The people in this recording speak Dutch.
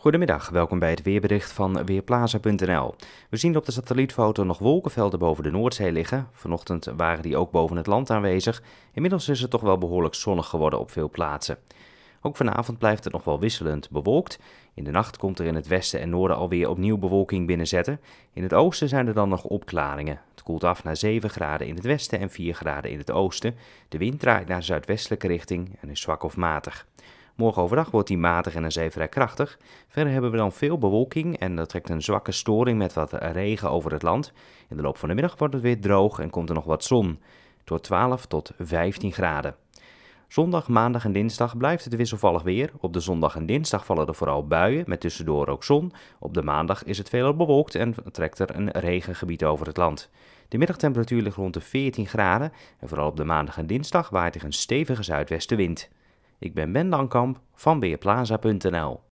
Goedemiddag, welkom bij het weerbericht van Weerplaza.nl. We zien op de satellietfoto nog wolkenvelden boven de Noordzee liggen. Vanochtend waren die ook boven het land aanwezig. Inmiddels is het toch wel behoorlijk zonnig geworden op veel plaatsen. Ook vanavond blijft het nog wel wisselend bewolkt. In de nacht komt er in het westen en noorden alweer opnieuw bewolking binnenzetten. In het oosten zijn er dan nog opklaringen. Het koelt af naar 7 graden in het westen en 4 graden in het oosten. De wind draait naar zuidwestelijke richting en is zwak of matig. Morgen overdag wordt die matig en een zee vrij krachtig. Verder hebben we dan veel bewolking en dat trekt een zwakke storing met wat regen over het land. In de loop van de middag wordt het weer droog en komt er nog wat zon. Door 12 tot 15 graden. Zondag, maandag en dinsdag blijft het wisselvallig weer. Op de zondag en dinsdag vallen er vooral buien, met tussendoor ook zon. Op de maandag is het veelal bewolkt en trekt er een regengebied over het land. De middagtemperatuur ligt rond de 14 graden en vooral op de maandag en dinsdag waait er een stevige zuidwestenwind. Ik ben Ben Dankamp van Beerplaza.nl